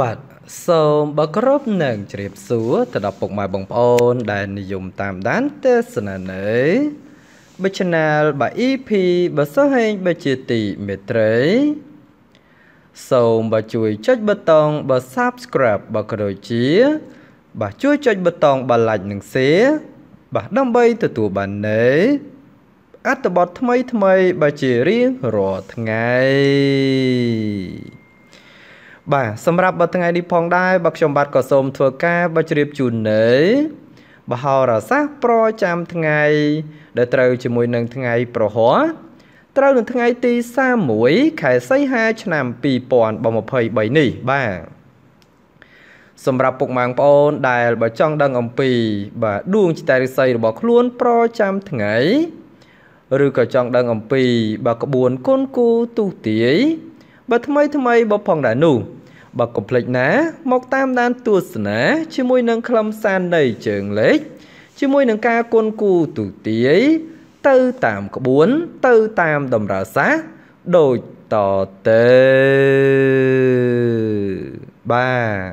បាទសូមបើគ្រប់នឹងជ្រាបសួរទៅដល់ពុកម៉ែបងប្អូន ដែលនិយមតាមដានទេសនានៃបិ Channel បា EP បើសិនហេងបើជាទីមេត្រី សូមបើជួយចុចប៊ូតុងបើ Subscribe បើក៏ដូចជាបាទជួយចុចប៊ូតុងបើ Like និង Share បាទដើម្បីទទួលបាននៃអត្ថបទថ្មីថ្មីបើជារៀងរាល់ថ្ងៃបាទសម្រាប់បើថ្ងៃនេះផងដែរបើខ្ញុំបាទក៏សូមធ្វើការបើជ្រាបជូននៅបហោរសាស្ត្រប្រចាំថ្ងៃដែលត្រូវជាមួយនឹងថ្ងៃប្រហោះត្រូវនឹងថ្ងៃទី31ខែសីហាឆ្នាំ2023នេះបាទសម្រាប់ពុកម៉ាងប្អូនដែលបើចង់ដឹងអំពី បាទដួងចិត្តរិស័យរបស់ខ្លួន ប្រចាំថ្ងៃ ឬក៏ចង់ដឹងអំពីបាទក្បួនគុណគូទុះទាយបើថ្មីថ្មីបើផងដែរនោះបើកុំភ្លេចណា មក តាមដានទស្សនាជាមួយនឹងខ្លឹមសារនៃជើងលេខជាមួយនឹងការគុនគូទូទាយទៅតាមក្បួនទៅតាមតម្រើសាសដូចតទៅបាទ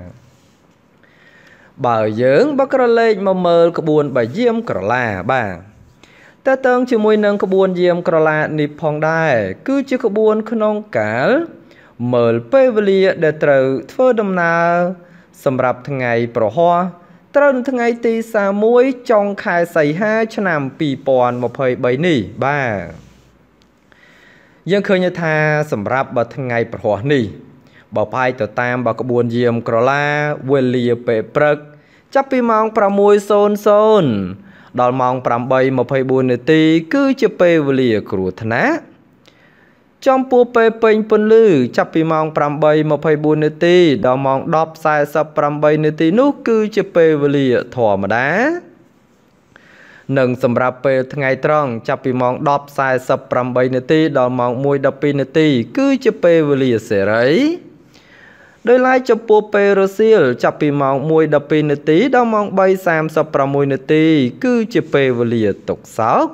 បើយើងបើក្រឡេកមកមើលក្បួនបាយាមក្រឡាបាទតើតើងជាមួយនឹងក្បួនយាមក្រឡានេះផងដែរគឺជាក្បួនក្នុងកាលមើលពេលវេលាដែលត្រូវធ្វើដំណើរសម្រាប់ថ្ងៃប្រហោះត្រូវនៅថ្ងៃទី31ចុងខែសីហាឆ្នាំ2023នេះបាទយើងឃើញថាសម្រាប់បើថ្ងៃប្រហោះនេះបើផ្អែកទៅតាមបើក្បួនយាមក្រឡាវេលាពេលព្រឹក ចាប់ពីម៉ោង6:00ដល់ម៉ោង8:24នាទី គឺជាពេលវេលាគ្រោះថ្នាក់ចំពោះពេលពេញពន្លឺចាប់ពីម៉ោង8:24នាទី ដល់ម៉ោង10:48នាទីនោះគឺជាពេលវេលាធម្មតា និងសម្រាប់ពេលថ្ងៃ ត្រង់ចាប់ពីម៉ោង10:48នាទី ដល់ម៉ោង1:12នាទី គឺជាពេលវេលាសេរី ដោយឡែកចំពោះពេលរសៀលចាប់ពីម៉ោង1:12នាទី ដល់ម៉ោង3:36នាទី គឺជាពេលវេលាទុកសោក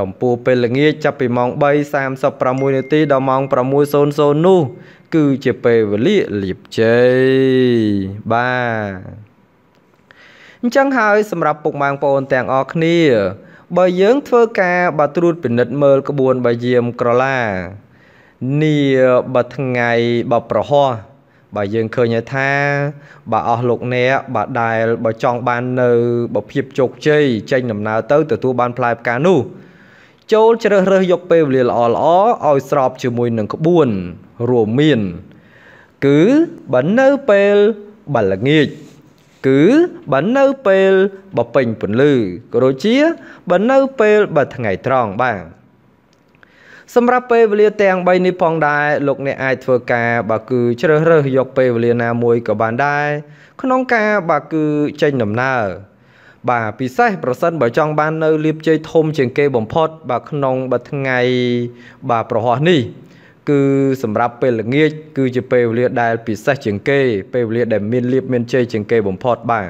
ចំពោះពេលល្ងាចចាប់ពីម៉ោង3:36នាទីដល់ម៉ោង6:00នោះគឺជាពេលវេលាលៀបជ័យបាទអញ្ចឹងហើយ សម្រាប់ពុកម៉ែបងប្អូនទាំងអស់គ្នាបើយើង ធ្វើការបើត្រួតពិនិត្យមើលក្បួនបាយាមក្រឡានីបើថ្ងៃបើប្រហោះបើយើងឃើញថាបើអស់លោកអ្នកបើដែលបើចង់បាននៅបើភាពជោគជ័យចេញដំណើរទៅទទួលបានផ្លែផ្កានោះចូលជ្រើសរើសយកពេលវេលាល្អល្អឲ្យស្រប ជាមួយនឹងក្បួនរួមមាន គឺបើនៅពេលបល្ងាច គឺបើនៅពេលបពេញពន្លឺក៏ដូចជាបើនៅពេលបើថ្ងៃត្រង់បាទសម្រាប់ពេលវេលាទាំង3នេះផងដែរលោកអ្នកអាចធ្វើការបើគឺជ្រើសរើសយក ពេលវេលាណាមួយក៏បានដែរក្នុងការបើគឺចេញដំណើរបាទពិសេសប្រសិនបើចង់បាននៅលៀបជ័យធំជាងគេបំផុតបាទក្នុងបើថ្ងៃបាទប្រហោះនេះ គឺ សម្រាប់ពេលល្ងាចគឺជាពេលវេលាដែលពិសេសជាងគេពេលវេលាដែលមានលៀបមានជ័យជាងគេបំផុតបាទ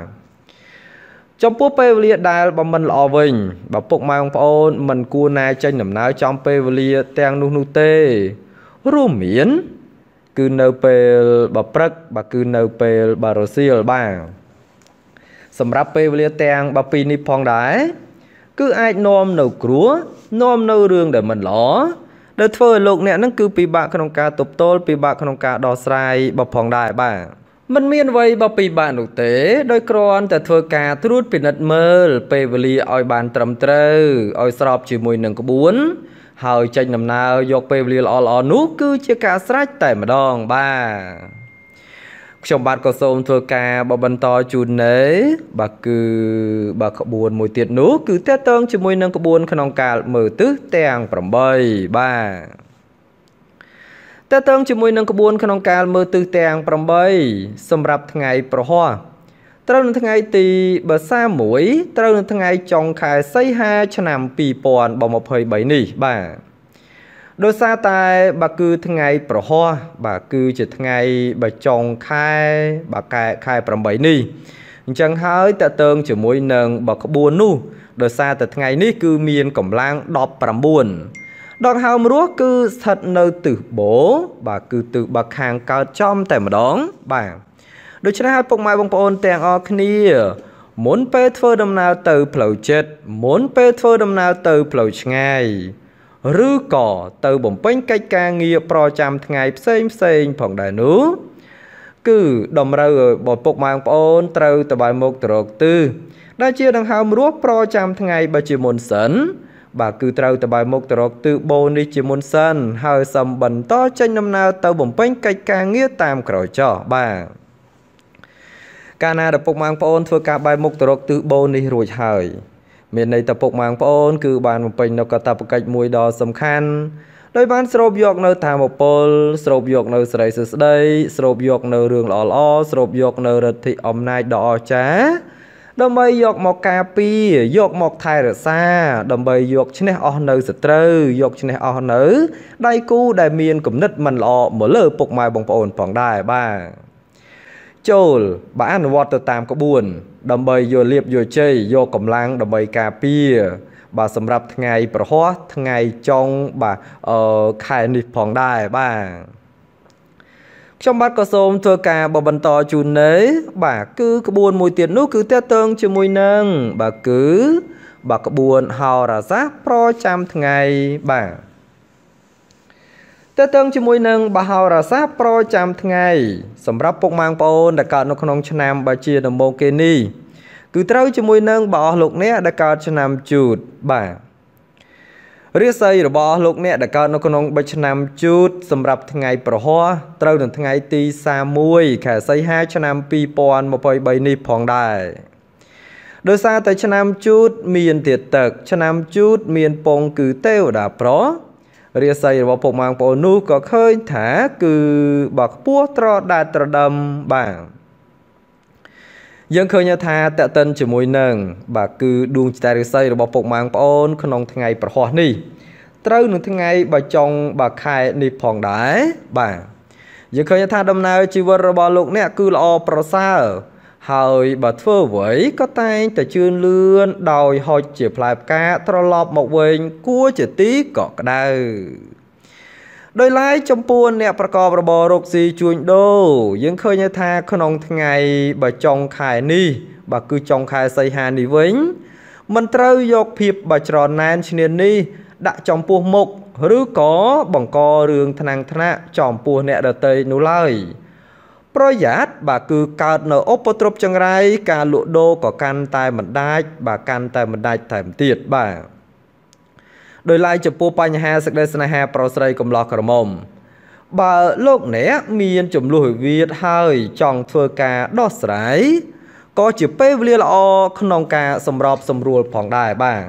ចំពោះពេលវេលាដែលបំមិនល្អវិញបើពុកម៉ែបងប្អូនមិន គួរណែចេញដំណើរចំពេលវេលាទាំង នោះនោះទេរួមមានគឺនៅពេលបើព្រឹកបើគឺនៅពេលបើរសៀលបាទសម្រាប់ពេលវេលាទាំង12នេះផងដែរគឺអាចនាំនៅគ្រោះនាំនៅរឿងដែលមិនល្អដែលធ្វើឲ្យលោកអ្នកនឹងគឺពិបាកក្នុងការទប់ទល់ពិបាកក្នុងការដោះស្រាយបផងដែរបាទมันមានអ្វីបពិបាកនោះទេ ដោយគ្រាន់តែធ្វើការត្រួតពិនិត្យមើល ពេលវេលាឲ្យបានត្រឹមត្រូវឲ្យស្របជាមួយនឹងក្បួនហើយចេញដំណើរយកពេលវេលាល្អៗនោះគឺជាការស្រេចតែម្ដងបាទខ្ញុំបាទក៏សូមធ្វើការបបន្តជូននៅបាទគឺបាទក្បួនមួយទៀតនោះគឺតេតងជាមួយនឹងក្បួន ក្នុងកាលមើលទិសទាំង8បាទតេតងជាមួយនឹងក្បួនក្នុងកាលមើលទិសទាំង8សម្រាប់ថ្ងៃប្រហោះត្រូវនៅថ្ងៃទី31ត្រូវនៅថ្ងៃចុងខែសីហាឆ្នាំ2023នេះបាទដោយសារតែបើគឺថ្ងៃប្រហោះបាទគឺជាថ្ងៃបើចុងខែបាទខែខែ8នេះអញ្ចឹងហើយតកតងជាមួយនឹងបើក្បួននោះដោយសារតែថ្ងៃនេះគឺមានកម្លាំង19ដងហើមរស់គឺស្ថិតនៅទិសបូបាទគឺទិសបាខាងកើតចំតែម្ដងបាទដូច្នេះហើយពុកម៉ែបងប្អូនទាំងអស់គ្នា មុនពេលធ្វើដំណើរទៅផ្លូវចិត្តមុនពេលធ្វើដំណើរទៅផ្លូវឆ្ងាយឬក៏ទៅបំពេញកិច្ចការងារប្រចាំថ្ងៃផ្សេងផ្សេងផងដែរនោះគឺតម្រូវឲ្យបងពុកម៉ែបងប្អូនត្រូវតបាយមុខត្រកទឺដែលជាដង្ហើមរស់ប្រចាំថ្ងៃបើជាមុនសិន បាទគឺត្រូវតបាយមុខត្រកទឺបូនេះជាមុនសិនហើយសំបន្តចេញដំណើរទៅ បំពេញកិច្ចការងារតាមក្រោយចោះបាទកាលណាដែលពុកម៉ែបងប្អូនធ្វើការបាយមុខត្រកទឺបូនេះរួចហើយមានន័យថាពុកម៉ាងប្អូន គឺបានបំពេញនៅកតបកិច្ចមួយដ៏សំខាន់ដោយបានស្រូបយក នៅធម៌ពល ស្រូបយក នៅសេរីសស្ដីស្រូបយក នៅរឿងល្អល្អស្រូបយកនៅរិទ្ធិអំណាចដ៏អស្ចារ្យដើម្បីយកមកការពារយកមកថែរក្សាដើម្បីយកឈ្នះអស់នៅ សត្រូវយកឈ្នះអស់នៅដៃគូដែលមានគំនិតមិនល្អមកលើពុកម៉ែបងប្អូនផងដែរបាទចូលបើអនុវត្តទៅតាមក្បួនដើម្បីយកលៀបយកជ័យយកកម្លាំងដើម្បីការពារ បាទសម្រាប់ថ្ងៃ ប្រហោះថ្ងៃចុងបាទអឺខែនេះផងដែរបាទខ្ញុំបាទក៏សូមធ្វើការបន្តជូននៅបាទគឺក្បួនមួយទៀតនោះគឺតេតឹងជាមួយនឹងបាទគឺ បាទក្បួនហោរាសាស្ត្រប្រចាំថ្ងៃបាទតើតឹងជាមួយនឹងបហោរាសាប្រចាំថ្ងៃសម្រាប់ពុកម៉ាងប្អូនដែលកើតនៅក្នុងឆ្នាំបើជាដំបូងគេនេះគឺត្រូវជាមួយនឹងបើអស់លោកអ្នកដែលកើតឆ្នាំជូតបាទរាសីរបស់លោកអ្នកដែលកើតនៅក្នុងបិឆ្នាំជូត សម្រាប់ថ្ងៃប្រហោះត្រូវនឹងថ្ងៃទី31ខែសីហាឆ្នាំ2023នេះផងដែរដោយសារតែឆ្នាំជូតមានទៀតទឹកឆ្នាំជូត មានពង គឺទេវតាប្ររាសីរបស់ពុកម៉ាងប្អូននោះក៏ឃើញថា គឺបើខ្ពស់ត្រដាត្រដឹមបាទយើងឃើញថាតកតិនជាមួយនឹងបាទគឺដួងចតារាសីរបស់ពុកម៉ាងប្អូនក្នុងថ្ងៃប្រហោះនេះត្រូវនឹងថ្ងៃបើចុងបើខែនេះផងដែរបាទយើងឃើញថាដំណើរជីវិតរបស់លោក អ្នកគឺល្អប្រសើរហើយបើធ្វើអ្វីក៏តែងតែជឿនលឿនដោយហុចជាផ្លែផ្កាត្រឡប់មកវិញ គួរជាទីកក់ក្ដៅដោយឡែកចំពោះអ្នក ប្រកបរបររកស៊ីជួញដូរយើង ឃើញថាក្នុងថ្ងៃបើចុងខែនេះបើគឺចុងខែសីហានេះវិញ មិនត្រូវយកភាពបើច្រណែនឈ្នាននេះ ដាក់ចំពោះមុខឬក៏បង្ករឿងថ្នាំងថ្នាក់ចំពោះអ្នកដតីនោះឡើយ។ប្រយ័ត្នបាទគឺកើតនៅឧបទ្រពចង្រៃការលក់ដូរក៏កាន់តែមិនដាច់បាទកាន់តែមិនដាច់តែម្ទៀតបាទដោយឡែកចំពោះបញ្ហាសេចក្តីស្នេហាប្រុសស្រីកំឡោះក្រមុំបើលោកអ្នកមានចំនួនវិវាទហើយចង់ធ្វើការដោះស្រាយក៏ជាពេលវេលាល្អក្នុងការសម្របសម្រួលផងដែរបាទ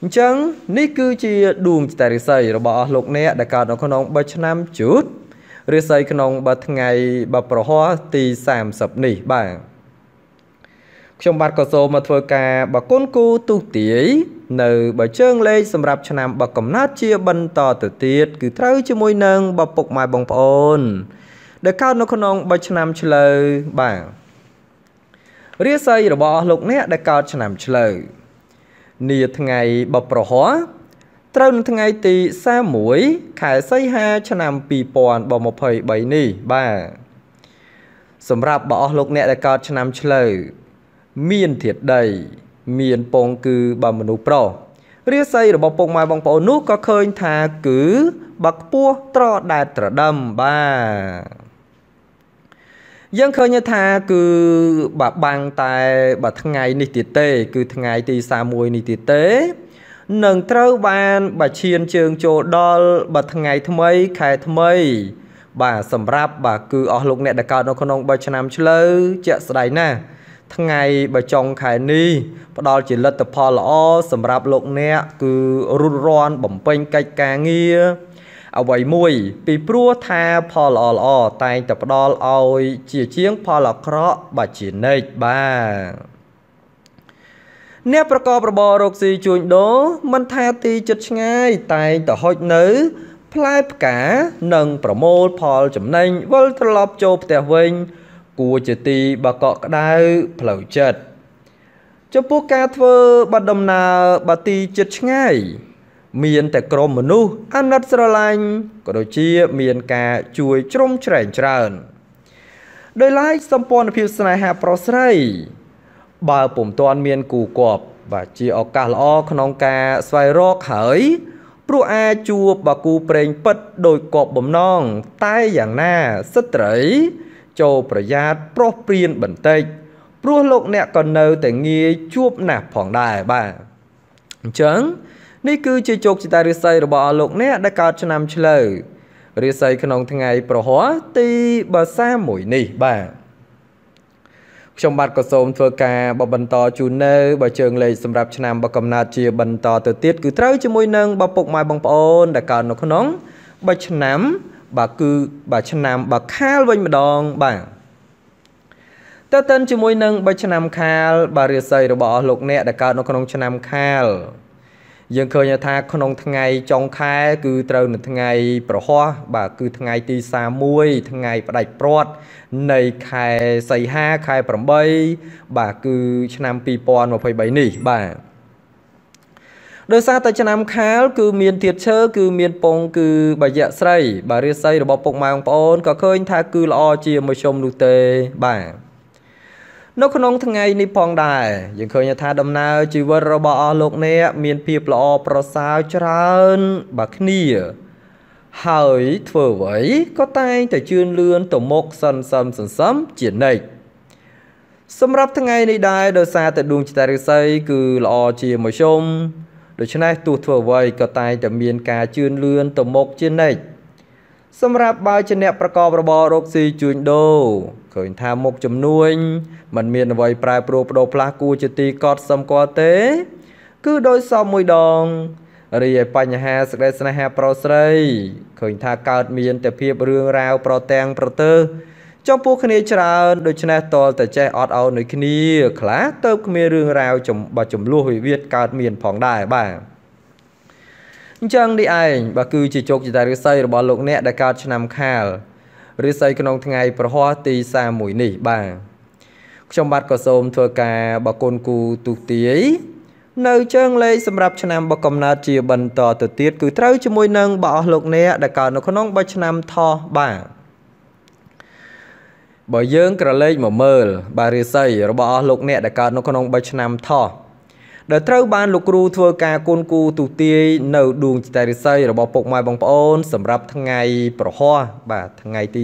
អញ្ចឹងនេះគឺជាដួងចតារិស័យរបស់អស់លោកអ្នកដែលកើតនៅក្នុង3ឆ្នាំជូតរាសីក្នុងបើថ្ងៃបើប្រហោះទី30នេះបាទខ្ញុំបាទក៏សូមមកធ្វើការបកគុណគូទូទាយ នៅបើជើងលេខសម្រាប់ឆ្នាំបកកំណត់ជាបន្ត ទៅទៀត គឺត្រូវជាមួយនឹងបពុកម៉ែបងប្អូនដែលកើតនៅ ក្នុងបឆ្នាំឆ្លូវបាទរាសីរបស់លោកអ្នកដែលកើតឆ្នាំឆ្លូវនាថ្ងៃបប្រហោះត្រូវនៅថ្ងៃទី31ខែសីហាឆ្នាំ2023នេះបាទសម្រាប់បើអស់លោកអ្នកដែលកើតឆ្នាំឆ្លូវមានធាតដីមានពងគឺបើមនុស្សប្រុសរាសីរបស់ពុកម៉ែបងប្អូននោះក៏ឃើញថាគឺបើខ្ពស់ត្រដែតត្រដឹមបាទយើងឃើញថាគឺបើបាំងតែបើថ្ងៃនេះទៀតទេ គឺថ្ងៃទី31នេះទៀតទេនឹងត្រូវបានបឈានជើងចូលដល់បើថ្ងៃថ្មីខែថ្មី បាទសម្រាប់បាទគឺអស់លោកអ្នកដែលកើតនៅក្នុង3ឆ្នាំឆ្លូវជាក់ស្ដែងណាស់ថ្ងៃបើចុងខែនេះ ផ្ដល់ជាលទ្ធផលល្អសម្រាប់លោកអ្នក គឺរុញរាន់បំពេញកិច្ចការងារអ្វីមួយ ពីព្រោះថាផលល្អល្អតែងតែផ្ដល់ឲ្យជាជាងផលអាក្រក់បាជានិច្ចបាទអ្នកប្រកបរបររកស៊ីជួញដូរមិនថាទីជិតឆ្ងាយតែងតែហុចនៅ ផ្លែផ្កានិងប្រមូលផលចំណេញវិលត្រឡប់ចូលផ្ទះវិញ គួរជាទីបកកក្ដៅផ្លូវចិត្តចំពោះការធ្វើបទដំណើរបទីជិតឆ្ងាយ មានតែក្រុមមនុស្សអាណិតស្រឡាញ់ក៏ដូចជាមានការជួយជ្រោមជ្រែងច្រើន ដោយឡែកសម្ព័ន្ធភាពស្នេហាប្រុសស្រីបើពុំទាន់មាន គូគប់បាទជាឱកាសល្អក្នុងការស្វែងរកហើយព្រោះអាចជួបបកូប្រេងពិតដោយគប់បំណងតែយ៉ាងណាស្ត្រី ចូលប្រយ័ត្នប្រុសព្រៀនបន្តិច ព្រោះលោកអ្នកក៏នៅតែងាយជួបណាស់ផងដែរបាទអញ្ចឹងនេះគឺ ជាជោគជតារាសីរបស់អស់លោក អ្នកដែលកើតឆ្នាំឆ្លូវរាសីក្នុងថ្ងៃ ប្រហ័សទី31នេះបាទខ្ញុំបាទក៏សូមធ្វើការបបន្តជូននៅបើជើងលេខសម្រាប់ឆ្នាំ បកំណត់ជាបន្តទៅទៀតគឺត្រូវជាមួយនឹងបពុកម៉ែបងប្អូនដែលកើតនៅក្នុងបើឆ្នាំបាទគឺបាទឆ្នាំបាទខាលវិញម្ដងបាទតើតើជាមួយនឹងបើឆ្នាំខាលបាទរាសីរបស់អស់លោកអ្នកដែលកើតនៅក្នុងឆ្នាំខាលយើងឃើញថាក្នុងថ្ងៃចុងខែគឺត្រូវ នៅថ្ងៃ ប្រហោះបាទគឺថ្ងៃទី31ថ្ងៃផ្ដាច់ព្រាត់នៃខែសីហាខែ8បាទគឺឆ្នាំ2023នេះបាទដោយសារតែឆ្នាំខាលគឺ មានទៀតឈើគឺមានពងគឺបាយៈស្រីបារិស័យរបស់ពុកម៉ែបងប្អូនក៏ឃើញ ថាគឺល្អជាមជ្ឈមនោះទេបាទនៅក្នុងថ្ងៃនេះផងដែរយើងឃើញថាដំណើរជីវិតរបស់អស់លោកអ្នក មានភាពល្អប្រសើរច្រើនបើគ្នា ហើយធ្វើអ្វីក៏តែងតែជឿនលឿនទៅមុខសន្សំសន្សំជានិច្ចសម្រាប់ថ្ងៃនេះដែរដោយសារតែដួងចតារិស័យគឺល្អជាមធ្យមដូច្នេះទោះធ្វើអ្វីក៏តែងតែមានការជឿនលឿនទៅមុខជានិច្ចសម្រាប់បើជាអ្នកប្រកបរបររកស៊ីជួញដូរឃើញថាមុខជំនួញมันមានអ្វីប្រែប្រួលបដូរផ្លាស់គួរជាទីកត់សម្គាល់ទេគឺដោយសពមួយដងរីឯបញ្ហាសេចក្តីស្នេហាប្រុសស្រីឃើញថាកើតមានតែភាពរឿងរ៉ាវប្រទាំងប្រទើចំពោះគ្នាច្រើនដូច្នេះតលតែចេះអត់ឱនដូចគ្នា ខ្លះទៅគ្មានរឿងរ៉ាវចំបាចំលោះវិវាទកើតមានផងដែរបាទអញ្ចឹងនេះឯងបើគឺជាជោគជតារិស័យរបស់លោកអ្នកដែលកើតឆ្នាំខាលរិស័យក្នុងថ្ងៃ ប្រហោះទី31នេះបាទខ្ញុំបាទក៏សូមធ្វើការបកុនគូទុទាយនៅ ជើងលេខសម្រាប់ឆ្នាំបកកំណត់ជាបន្តទៅទៀតគឺត្រូវជាមួយនឹងបើអស់លោកអ្នកដែលកើតនៅក្នុងបឆ្នាំថោះបាទបើយើងក្រឡេកមកមើលបារិស័យរបស់អស់លោកអ្នកដែលកើតនៅក្នុង3ឆ្នាំថោះដែលត្រូវបានលោកគ្រូធ្វើការគនគូទូទាយនៅដួងចិត្តរិស័យរបស់ពុកម៉ែបងប្អូនសម្រាប់ថ្ងៃប្រហោះបាទថ្ងៃទី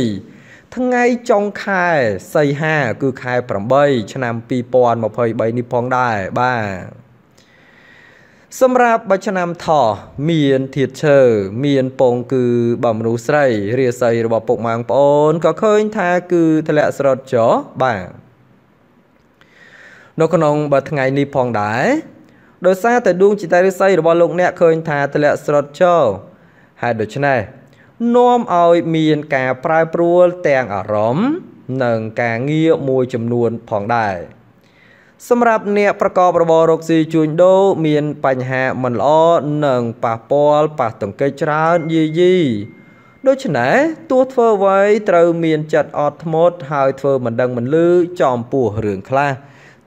31ថ្ងៃចុងខែសីហាគឺខែ8ឆ្នាំ2023នេះផងដែរបាទសម្រាប់បឆ្នាំថោះមានធាតឈើមានពង គឺបំមនុស្សស្រីរាសីរបស់ពុកម៉ែបងប្អូនក៏ឃើញថាគឺធ្លាក់ស្រត់ចោបាទនៅក្នុងបើថ្ងៃនេះផងដែរដោយសារតែដួងចិត្តឫស្សីរបស់លោកអ្នកឃើញថាធ្លាក់ស្រុតចោលហើយដូច្នេះនាំឲ្យមានការប្រែប្រួលទាំងអារម្មណ៍និងការងារមួយចំនួនផងដែរសម្រាប់អ្នកប្រកបរបររកស៊ីជួញដូរមានបញ្ហាមិនល្អនិងប៉ះពាល់ប៉ះទង្គិចច្រើនយាយីដូច្នេះទោះធ្វើអ្វីត្រូវមានចិត្តអត់ធ្មត់ហើយធ្វើមិនដឹងមិនលឺចំពោះរឿងខ្លះ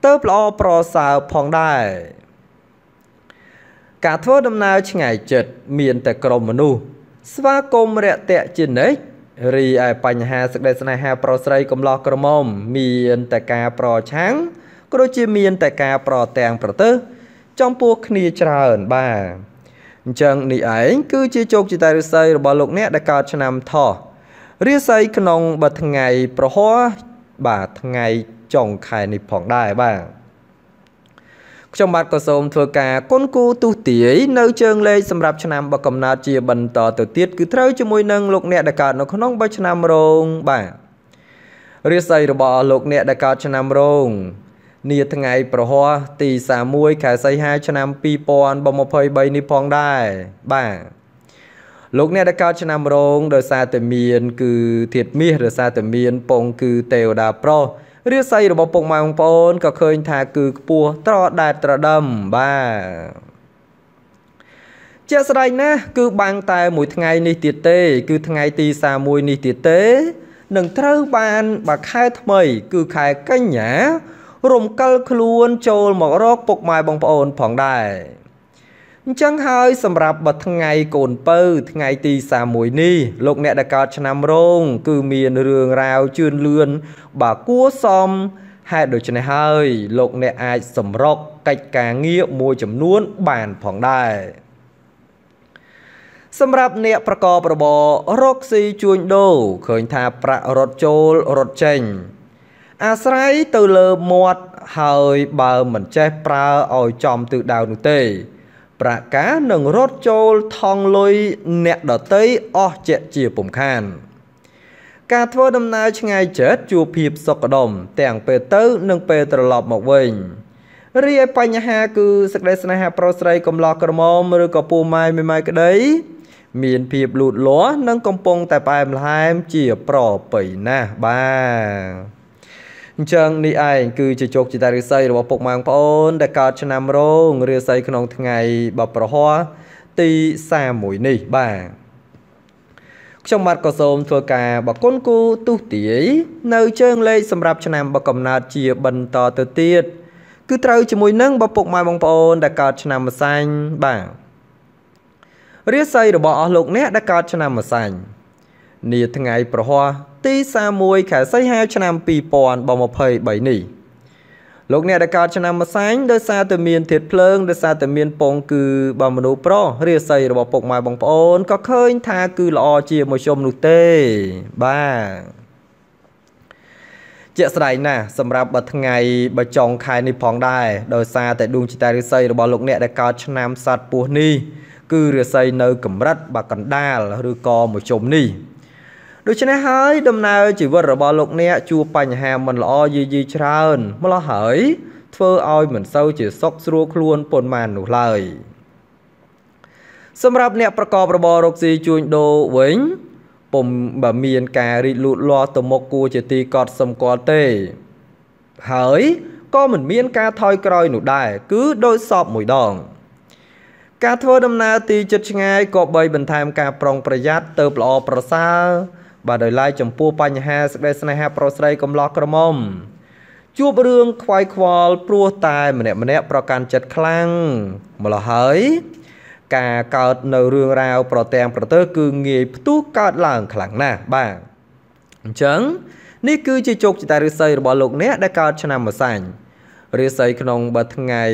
ទៅល្អប្រសើរផងដែរការធ្វើដំណើរឆ្ងាយចិត្តមាន តែក្រុមមនុស្សស្វាគមន៍រយៈតៈជានិច្ចរីឯបញ្ហាសេចក្តីស្នេហាប្រុសស្រីកំឡោះក្រមុំមានតែការប្រឆាំងក៏ដូចជាមាន តែការប្រទាំងប្រទើសចំពោះគ្នាច្រើនបាទអញ្ចឹងនេះឯងគឺជាជោគជតារិស័យរបស់លោក អ្នកដែលកើតឆ្នាំថោះរាសីក្នុងបើថ្ងៃប្រហោះបាទថ្ងៃចុងខែនេះផងដែរបាទខ្ញុំបាទក៏សូមធ្វើការគុណគូទុះទាយនៅជើង លេខសម្រាប់ឆ្នាំបកកំណត់ជាបន្តទៅទៀតគឺត្រូវជាមួយនឹងលោកអ្នកដែលកើតនៅក្នុងបឆ្នាំរោងបាទរាសីរបស់ លោកអ្នកដែលកើតឆ្នាំរោងនាថ្ងៃប្រហោះទី31ខែសីហាឆ្នាំ2023នេះផងដែរបាទលោកអ្នកដែលកើតឆ្នាំរោងដោយសារតែមាន គឺធាតមាសដោយសារតែមាន ពង គឺទេវតាប្រុសរាសីរបស់ពុកម៉ែបងប្អូនក៏ឃើញថាគឺខ្ពស់ត្រដែតត្រដឹមបាទជាក់ស្ដែងណាស់គឺបាំងតែមួយថ្ងៃនេះទៀតទេ គឺថ្ងៃទី31នេះទៀតទេនឹងត្រូវបានបាខែថ្មី គឺខែកញ្ញារំកិលខ្លួនចូលមករកពុកម៉ែបងប្អូនផងដែរអញ្ចឹងហើយសម្រាប់បើថ្ងៃកូនពៅថ្ងៃទី31នេះលោកអ្នកដែលកើតឆ្នាំរោងគឺមានរឿងរ៉ាវជឿនលឿនបើគួសមហេតុដូច្នេះហើយលោកអ្នកអាចសម្រុកកិច្ចការងារមួយចំនួនបានផងដែរសម្រាប់អ្នកប្រកបរបររកស៊ីជួញដូរឃើញថាប្រាក់រត់ចូលរត់ចេញ អាស្រ័យទៅលើមាត់ហើយបើមិនចេះប្រើឲ្យចំទិសដៅនោះទេប្រការនឹងរត់ចូលថងលុយអ្នកដតីអស់ជាជាពំខាន ការធ្វើដំណើរឆ្ងាយចិត្តជួបភាពសុខដុមទាំងពេលទៅ និងពេលត្រឡប់មកវិញរីឯបញ្ហា គឺសេចក្តីស្នេហាប្រុសស្រីកំឡោះក្រមុំឬក៏ពូម៉ាយមេម៉ាយក្តីមានភាពលូតលាស់និងកំពុងតែផ្អែមល្ហែមជាប្រពៃណាស់បាទអញ្ចឹងនេះឯងគឺជាជោគជតារិស័យរបស់ពុកម៉ែបងប្អូនដែលកើតឆ្នាំរោងរិស័យក្នុង ថ្ងៃបប្រហោះទី31នេះបាទខ្ញុំបាទក៏សូម ធ្វើការបកគុណគូទុះទាយនៅ ជើងលេខសម្រាប់ឆ្នាំ បកកំណត់ជាបន្តទៅទៀតគឺត្រូវជាមួយនឹងបពុកម៉ែបងប្អូនដែលកើតឆ្នាំម្សាញ់បាទរាសីរបស់អស់លោកអ្នកដែលកើតឆ្នាំម្សាញ់នាថ្ងៃប្រហោះទី31ខែសីហាឆ្នាំ2023នេះលោកអ្នកដែលកើតឆ្នាំម្សាញ់ដោយសារតែមានធាតភ្លើងដោយសារតែមានពង គឺបំមនុប្រុសរាសីរបស់ពុកម៉ែបងប្អូនក៏ឃើញថា គឺល្អជាមជ្ឈមនោះទេបាទជាក់ស្ដែងណាស់សម្រាប់បើថ្ងៃបើចុងខែនេះផងដែរដោយសារតែដួងចិត្តរិស័យរបស់លោកអ្នកដែលកើតឆ្នាំសត្វពស់នេះគឺរិស័យនៅកម្រិតបាកណ្ដាលឬក៏មជ្ឈមនេះដូច្នេះហើយដំណើរជីវិតរបស់លោកអ្នកជួបបញ្ហាមិនល្អយឺយីច្រើនម្ល៉េះហើយ ធ្វើឲ្យមិនសូវជាសុខស្រួលខ្លួនប៉ុន្មាននោះឡើយសម្រាប់អ្នកប្រកបរបររកស៊ីជួញដូរវិញពុំបើមានការរីកលូតលាស់ទៅមុខគួរជាទីកត់សម្គាល់ទេហើយក៏មិនមានការថយក្រោយនោះដែរគឺដូចសពមួយដង ការធ្វើដំណើរទីជិតឆ្ងាយក៏បីបន្ថែមការប្រុងប្រយ័ត្នទៅល្អប្រសើរបាទដោយឡែកចំពោះបញ្ហាសេចក្តីស្នេហាប្រុសស្រីកំឡោះក្រមុំជួបរឿងខ្វាយខ្វល់ព្រោះតែម្នាក់ម្នាក់ប្រកាន់ចិត្តខ្លាំងម្ល៉េះហើយការកើតនៅរឿងរ៉ាវប្រទាំងប្រទើគឺងាយផ្ទុះកើតឡើងខ្លាំងណាស់បាទអញ្ចឹងនេះគឺជាជោគជតារិស័យរបស់លោក អ្នកដែលកើតឆ្នាំម្សាញ់រិស័យក្នុងបើថ្ងៃ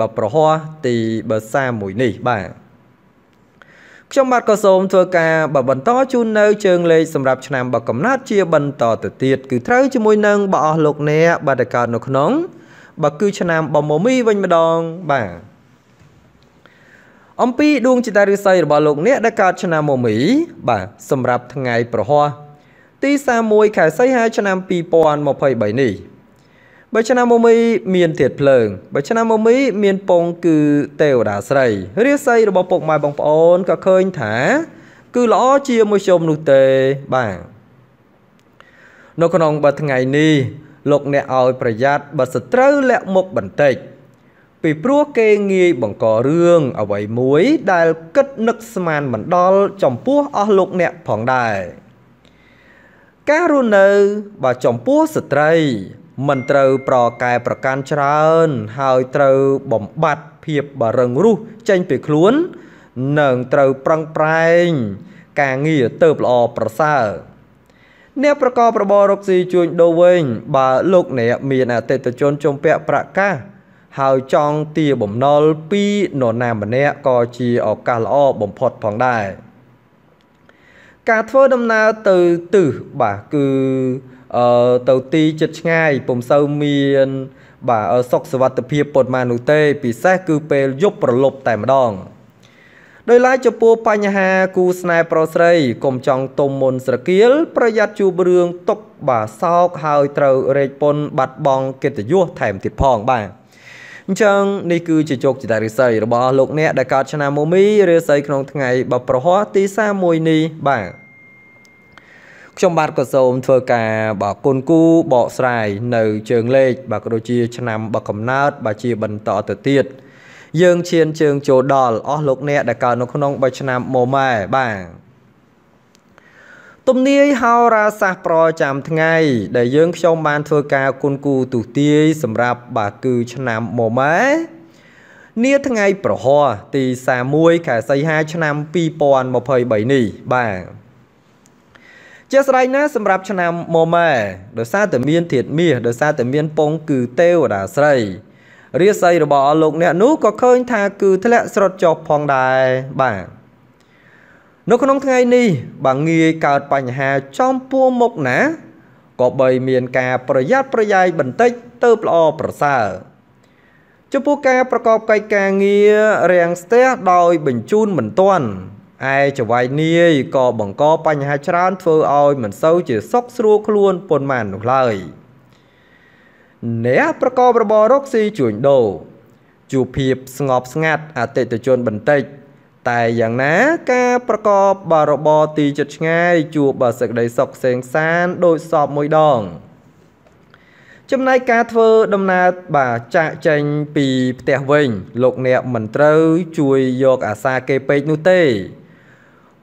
បើប្រហោះទីបើសាមួយនេះបាទខ្ញុំបាទក៏សូមធ្វើការបន្តជូននៅជើងលេខសម្រាប់ឆ្នាំបកកំណត់ជាបន្តទៅទៀតគឺត្រូវជាមួយនឹងបើអស់លោកអ្នកបាទតកើតនៅក្នុងបើគឺ ឆ្នាំបមមីវិញម្ដងបាទអំពីដួងចិត្តឫស្សីរបស់លោក អ្នកដែលកើតឆ្នាំមមី បាទសម្រាប់ថ្ងៃ ប្រហោះទី31ខែសីហាឆ្នាំ2023នេះបើឆ្នាំមុំីមានធាតភ្លើងបើឆ្នាំមុំីមានពងគឺទេវតាស្រីរាសីរបស់ពុកម៉ែបងប្អូនក៏ឃើញថា គឺល្អជាមួយខ្ញុំនោះទេបាទនៅក្នុងបើថ្ងៃនេះលោកអ្នកឲ្យប្រយ័ត្នបើសត្រូវលាក់មុខបន្តិចពីព្រោះគេងាយបង្ករឿងអ្វីមួយ ដែល គិតនឹកស្មានមិនដល់ចំពោះអស់លោកអ្នកផងដែរការរស់នៅបើចំពោះស្ត្រីមិនត្រូវប្រកែប្រកាន់ច្រើន ហើយត្រូវបំបត្តិភាពបរឹងរូសចេញពីខ្លួននិងត្រូវប្រឹងប្រែងការងារទៅល្អប្រសើរអ្នកប្រកបរបររកស៊ីជួញដូរវិញបើលោកអ្នកមានអតិថិជនជំពាក់ប្រកាសហើយចង់ទាបំណុលពីនរណាម្នាក់ក៏ជាឱកាសល្អបំផុតផងដែរការធ្វើដំណើរទៅទិសបាទគឺអឺទៅទីចិត្តឆ្ងាយពុំសូវមាន បាទសុខសวัสดิភាពប៉ុន្មាននោះទេពិសេសគឺពេលយប់ប្រលប់តែម្ដងដោយឡែកចំពោះបញ្ហាគូស្នេហ៍ប្រុសស្រីកុំចង់ទុំមុនស្រគៀលប្រយ័ត្នជួបរឿងຕົកបាទសោកហើយត្រូវរែកពុនបាត់បង់កិត្តិយសថែមទៀតផងបាទអញ្ចឹងនេះគឺជាជោគជតារិស័យរបស់លោកអ្នកដែលកើតឆ្នាំមុមីរិស័យក្នុងថ្ងៃបប្រហោះទី31នេះបាទខ្ញុំបាទក៏សូមធ្វើការបាទគុណគូបកស្រាយនៅ ជើងលេខបាទក៏ដូចជាឆ្នាំបកកំណើត បាទជាបន្តទៅទៀតយើងឈាន ជើងចូលដល់អស់លោកអ្នកដែលកើតនៅក្នុង3ឆ្នាំមុំដែរបាទទំនាយហោរាសាស្ត្រប្រចាំថ្ងៃដែលយើងខ្ញុំបានធ្វើការគុណគូទូទាយ សម្រាប់បាទគឺឆ្នាំមុំដែរនាថ្ងៃប្រហ័សទី31ខែសីហាឆ្នាំ2023នេះបាទជាស្ដែងណា សម្រាប់ឆ្នាំមមែដោយសារតែមានធាតមាសដោយសារតែមានពងគឺទេវតាស្រីរាសីរបស់អស់លោកអ្នកនោះក៏ឃើញថាគឺធ្លាក់ស្រុតចុះផងដែរបាទនៅក្នុងថ្ងៃនេះបើងាយកើតបញ្ហាចំពោះមុខណា ក៏បីមានការប្រយ័ត្នប្រយែងបន្តិចទៅល្អប្រសើរចំពោះការប្រកបកិច្ចការងាររាំងស្ទះដោយបញ្ជូនមិនទាន់ឯចវៃនាយក៏បង្កបញ្ហាច្រើនធ្វើឲ្យមិនសូវ ជាសុខស្រួលខ្លួនប៉ុន្មាននោះឡើយអ្នកប្រកបរបររកស៊ីជួញដូរជួបភាពស្ងប់ស្ងាត់អតិថិជនបន្តិច តែយ៉ាងណាការប្រកបបរបរទីជិតឆ្ងាយជួបសេចក្តីសុខសេងសាន ដូចសពមួយដង ចំណែកការធ្វើដំណើរបាទចាក់ចែងពីផ្ទះវិញ លោកអ្នកមិនត្រូវ ជួយយកអាសាគេពេកនោះទេ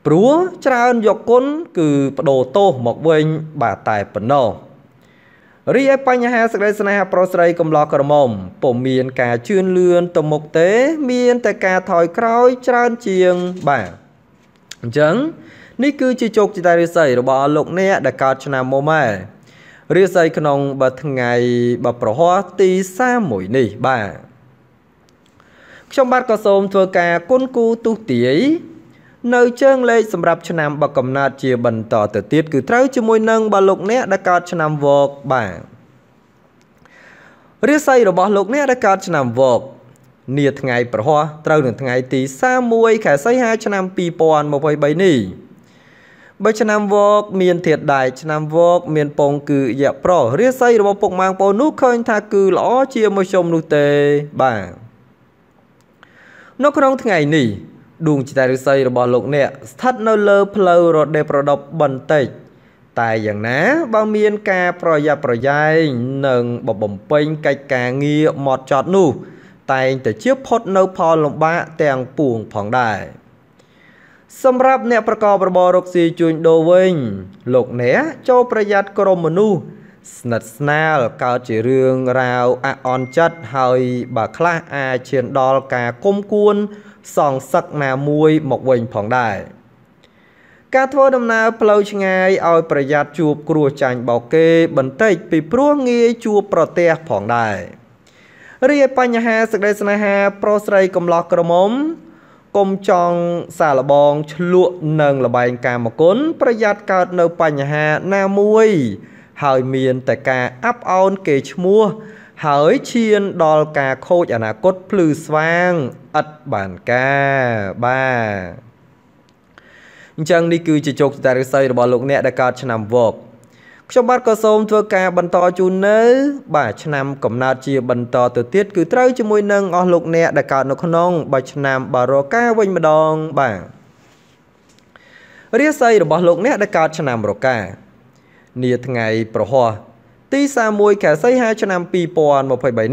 ព្រោះច្រើនយកគុណគឺបដូរទោសមកវិញ បាទតែប៉ុណ្ណោះរីឯបញ្ហាសេចក្តីស្នេហាប្រុសស្រីកំឡោះក្រមុំពុំមានការជឿនលឿនទៅមុខទេមាន តែការថយក្រោយច្រើនជាងបាទអញ្ចឹងនេះគឺជាជោគជ័យរិស័យរបស់លោកអ្នកដែលកើតឆ្នាំមុំដែររាសីក្នុងបើថ្ងៃបើប្រហោះទី31នេះបាទខ្ញុំបាទក៏សូមធ្វើការគុណគូទុះទាយនៅជើងលេខសម្រាប់ឆ្នាំ បកកំណត់ជាបន្តទៅទៀតគឺត្រូវជាមួយនឹងបើលោកអ្នកដែលកើតឆ្នាំវកបាទរាសីរបស់លោក អ្នកដែលកើតឆ្នាំវក នាថ្ងៃប្រហោះត្រូវនឹងថ្ងៃ ទី31ខែសីហា ឆ្នាំ2023នេះបើឆ្នាំវក មានធាតដែរឆ្នាំវក មានពងគឺយៈប្ររាសីរបស់ពុកម៉ាងបូននោះឃើញថាគឺល្អជាមជ្ឈមនោះទេបាទនៅក្នុងថ្ងៃនេះដួងចិត្តឫស្សីរបស់លោកអ្នកស្ថិតនៅលើផ្លូវរដេប្រដប់បន្តិចតែយ៉ាងណាបើមានការប្រយ័ត្នប្រយែងនិងបបំពេញកិច្ចការងារមត់ចត់នោះ តែងតែជាផុតនៅផលលំបាកទាំងពួងផងដែរសម្រាប់អ្នកប្រកបរបររកស៊ីជួញដូរវិញលោកអ្នកចូលប្រយ័ត្នក្រុមមនុស្សស្និទ្ធស្នាលកើតជារឿងរាវអអន់ចិត្តហើយបើខ្លះអាចឈានដល់ការគុំគួនសងសឹកណាមួយមកវិញផងដែរការធ្វើដំណើរផ្លូវឆ្ងាយឲ្យប្រយ័ត្នជួបគ្រោះចាញ់បោកគេ បន្តិចពីព្រោះងាយជួបប្រទះផងដែររីឯបញ្ហាសេចក្តីស្នេហា ប្រុសស្រីកំឡោះក្រមុំកុំចង់សាឡបង ឆ្លក់នឹងលបែងកាមគុណប្រយ័ត្នកើតនៅបញ្ហាណាមួយហើយមាន តែការអាប់អោនគេឈ្មោះហើយឈានដល់ការខូចអនាគតភ្លឺស្វាងឥតបានការបាទអញ្ចឹងនេះគឺជាជោគតារិស័យរបស់លោកអ្នកដែលកើតឆ្នាំវកខ្ញុំបាទក៏សូមធ្វើការបន្តជូននៅបាទឆ្នាំកំណើតជាបន្តទៅទៀតគឺត្រូវជាមួយនឹងអស់លោកអ្នកដែលកើតនៅក្នុង បាទឆ្នាំបារកាវិញម្ដងបាទរាសីរបស់លោក អ្នកដែលកើតឆ្នាំរកានាថ្ងៃប្រហោះទី31ខែសីហាឆ្នាំ2023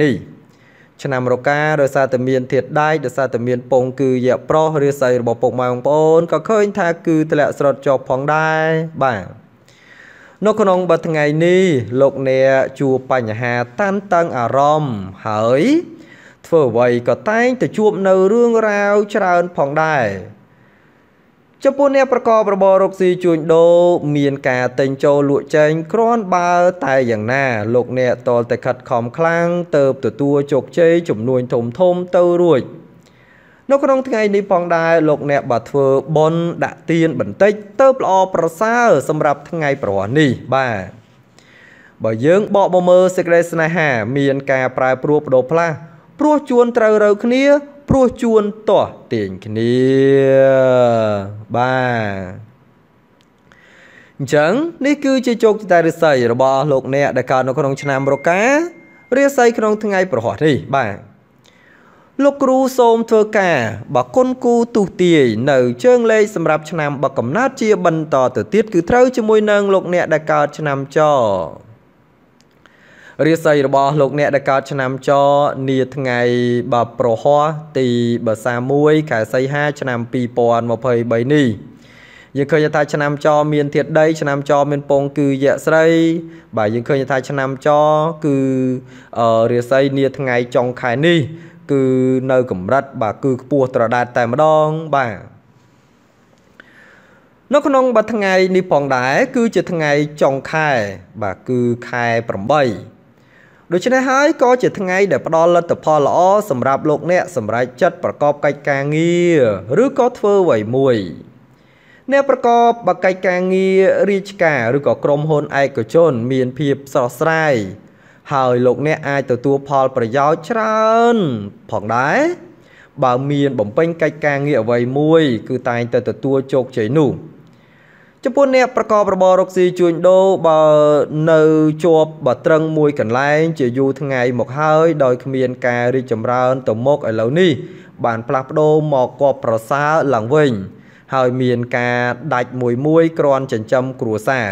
នេះឆ្នាំរកាដោយសារតែមានធាតដែកដោយសារតែមានពងគឺយៈប្រុសរាសីរបស់ពុកម៉ែបងប្អូនក៏ឃើញថាគឺធ្លាក់ស្រុតចប់ផងដែរបាទនៅក្នុងបើថ្ងៃនេះ លោកអ្នកជួបបញ្ហាតានតឹងអារម្មណ៍ហើយធ្វើអ្វីក៏តែងទៅជួបនៅរឿងរ៉ាវច្រើនផងដែរចំពោះអ្នកប្រកបរបររកស៊ីជួញដូរមានការទិញចូលលក់ចេញគ្រាន់បើតែយ៉ាងណាលោកអ្នកតលតែខិតខំខ្លាំងទៅទទួលជោគជ័យចំនួនធំធំទៅរួចនៅក្នុងថ្ងៃនេះផងដែរលោកអ្នកបាទធ្វើប៉ុនដាក់ទៀនបន្តិចទៅល្អប្រសើរសម្រាប់ថ្ងៃប្រហនេះបាទបើយើងបកមកមើលសេចក្តីស្នេហាមានការប្រែប្រួលបដូរផ្លាស់ព្រោះជួនត្រូវរើគ្នាព្រោះជួនទាស់ទាញគ្នាបាទអញ្ចឹងនេះគឺជាជោគជតារិស័យរបស់លោកអ្នកដែលកើតនៅក្នុងឆ្នាំរការាសីក្នុងថ្ងៃប្រហោះនេះបាទលោកគ្រូសូមធ្វើការបើគុណគូទុះទាយនៅជើងលេខសម្រាប់ឆ្នាំបកកំណត់ជាបន្តទៅទៀតគឺត្រូវជាមួយនឹងលោកអ្នកដែលកើតឆ្នាំចររាសីរបស់លោកអ្នកដែលកើតឆ្នាំចនាថ្ងៃបប្រហោះទី31ខែសីហាឆ្នាំ2023នេះយើងឃើញថាឆ្នាំចមានធាតុដី ឆ្នាំចមានពងគឺយៈស្រី បាទយើងឃើញថាឆ្នាំចគឺរាសីនាថ្ងៃចុងខែនេះ គឺនៅកម្រិតបាទគឺខ្ពស់ត្រដាតតែម្ដងបាទនៅក្នុងបាថ្ងៃនេះផងដែរគឺជាថ្ងៃចុងខែបាទគឺខែ8ដូច្នេះហើយក៏ជាថ្ងៃដែលផ្ដល់លទ្ធផលល្អសម្រាប់លោកអ្នកសម្រេចចិត្តប្រកបកិច្ចការងារឬក៏ធ្វើអ្វីមួយអ្នកប្រកបបកិច្ចការងាររាជការឬក៏ក្រុមហ៊ុនឯកជន មានភាពស្រស់ស្រាយហើយលោកអ្នកអាចទទួលផលប្រយោជន៍ច្រើនផងដែរបើមានបំពេញកិច្ចការងារអ្វីមួយ គឺតែងតែទទួលជោគជ័យនោះចំពោះអ្នកប្រកបរបររកស៊ីជួញដូរបើនៅជាប់បើត្រឹងមួយកន្លែង ជាយូរថ្ងៃមកហើយដោយគ្មានការរីកចម្រើនទៅមុខឥឡូវនេះ បានផ្លាស់ប្ដូរមកគប់ប្រសើរឡើងវិញ ហើយមានការដាច់មួយមួយក្រន់ចិញ្ចឹមគ្រួសារ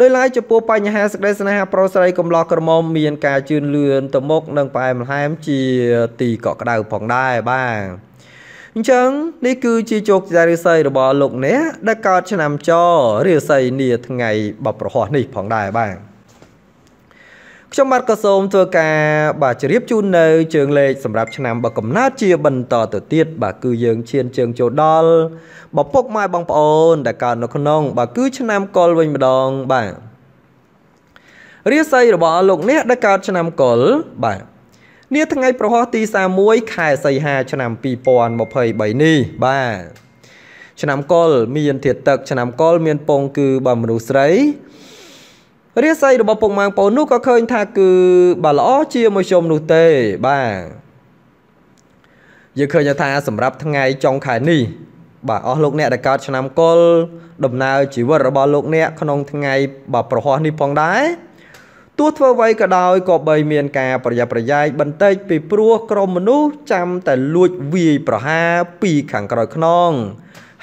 ដោយឡែកចំពោះបញ្ហាសេចក្តីស្នេហាប្រុសស្រីកំឡោះក្រមុំមានការជឿនលឿនទៅមុខនិងផ្អែមល្ហែមជាទីកក់ក្ដៅផងដែរបាទអញ្ចឹងនេះគឺជាជោគជ័យរាសីរបស់លោកអ្នកដែលកើតឆ្នាំចរាសីនាថ្ងៃបបប្រហោះនេះផងដែរបាទខ្ញុំបាទក៏សូមធ្វើការបាទជម្រាបជូននៅជើងលេខសម្រាប់ឆ្នាំបកំណត់ជាបន្តទៅទៀត បាទគឺយើងឈានជើងចូលដល់បពុកម៉ែបងប្អូនដែលកើតនៅក្នុងបាទគឺ ឆ្នាំកុលវិញម្ដងបាទរាសីរបស់លោកអ្នកដែលកើតឆ្នាំកុលបាទនាថ្ងៃប្រហោះទី31ខែសីហាឆ្នាំ2023នេះបាទឆ្នាំកុលមានធាតទឹក ឆ្នាំកុលមានពង គឺបើមនុស្សស្រីរាសីរបស់ពុកម៉ាងបងនោះក៏ឃើញ ថាគឺបាទល្អជាមួយខ្ញុំនោះទេបាទយើងឃើញថាសម្រាប់ថ្ងៃចុងខែនេះ បាទអស់លោកអ្នកដែលកើតឆ្នាំកុលដំណើរជីវិតរបស់លោកអ្នកក្នុងថ្ងៃបាទប្រហោះនេះផងដែរោះធ្វើអ្វីក៏ដោយក៏បីមានការប្រយ័ត្នប្រយែងបន្តិចពីព្រោះក្រុមមនុស្សចាំតែលួចវាយប្រហារពីខាងក្រោយខ្នង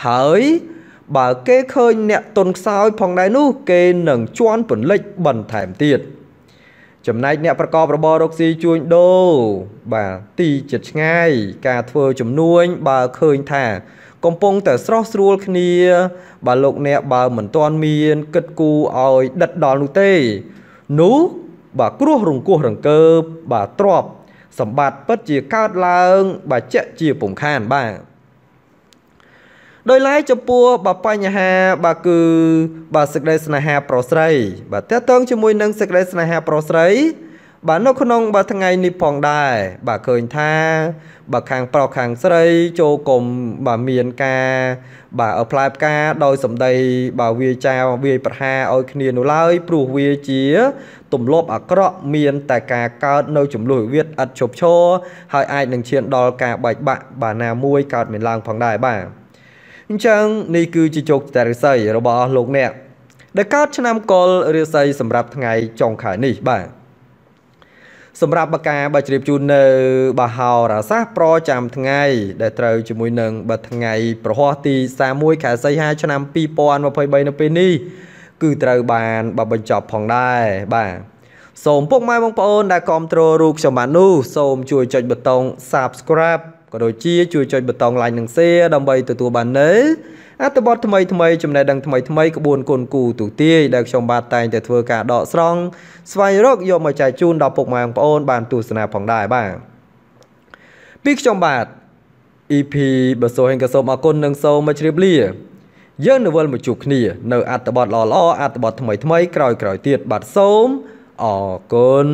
ហើយបើគេឃើញអ្នកទុនខ្សោយផងដែរនោះគេនឹងជន់ពន្លិចបន្ថែមទៀតចំណែកអ្នកប្រកបរបររកស៊ីជួញដូរបាទទីចិត្តឆ្ងាយការធ្វើជំនួញបើឃើញថា កំពុងតែស្រស់ស្រួលគ្នាបើលោកអ្នកបើមិនទាន់មានគិតគូរឲ្យដិតដល់នោះទេនោះ បាទគ្រោះរង្គោះរង្គើបបាទទ្របសម្បត្តិពិតជាកើតឡើង បាទជាក់ជាពំខានបាទដោយឡែកចំពោះបាទបញ្ហា បាទគឺ បាទសេចក្តីស្នេហាប្រុសស្រីបាទតើតើងជាមួយនឹងសេចក្តីស្នេហាប្រុសស្រីបាទនៅក្នុង បាទថ្ងៃនេះផងដែរបាទឃើញថាបាទខាងប្រុសខាងស្រីចូលគុំបាទមានការ បាទផ្លែផ្កាដោយសម្ដីបាទវាចាវាប្រហាឲ្យគ្នានោះឡើយព្រោះវាជាទម្លាប់អាក្រក់មាន តែការកើតនៅចំនួនវិវាទឥតឈប់ឈរហើយអាចនឹងឈាន ដល់ការបែកបាក់បាទណាមួយកើតមានឡើងផងដែរបាទអញ្ចឹងនេះគឺជាជោគតារិស័យរបស់លោកអ្នកដែលកើតឆ្នាំកុលរាសីសម្រាប់ថ្ងៃចុងខែនេះបាទសម្រាប់បកាបើជ្រាបជូននៅបហោរាសាស្ត្រប្រចាំថ្ងៃ ដែលត្រូវជាមួយនឹងបើថ្ងៃប្រហោះទី31ខែសីហាឆ្នាំ2023នៅពេលនេះ គឺត្រូវបានបបញ្ចប់ផងដែរបាទសូមពុកម៉ែបងប្អូនដែលគ្រប់គ្រងរូបខ្ញុំបាននោះ សូមជួយចុចប៊ូតុង Subscribe ក៏ដូចជាជួយចុចប៊ូតុង Like និង Share ដើម្បីទទួលបាននៅអត្ថបទថ្មីថ្មីចំណេះដឹងថ្មីថ្មីក្បួនគុនគូទូទាយដែលខ្ញុំបាទតែងតែធ្វើការដកស្រង់ស្វែងរកយកមកចែកជូនដល់ពុកម៉ែបងប្អូន បានទស្សនាផងដែរបាទពីខ្ញុំបាទ EP បសូហេងក៏សូមអរគុណនិងសូមមកជ្រាបលាយើងនៅវិលមកជួបគ្នា នៅអត្ថបទល្អៗអត្ថបទថ្មីថ្មីក្រោយៗទៀតបាទសូមអរគុណ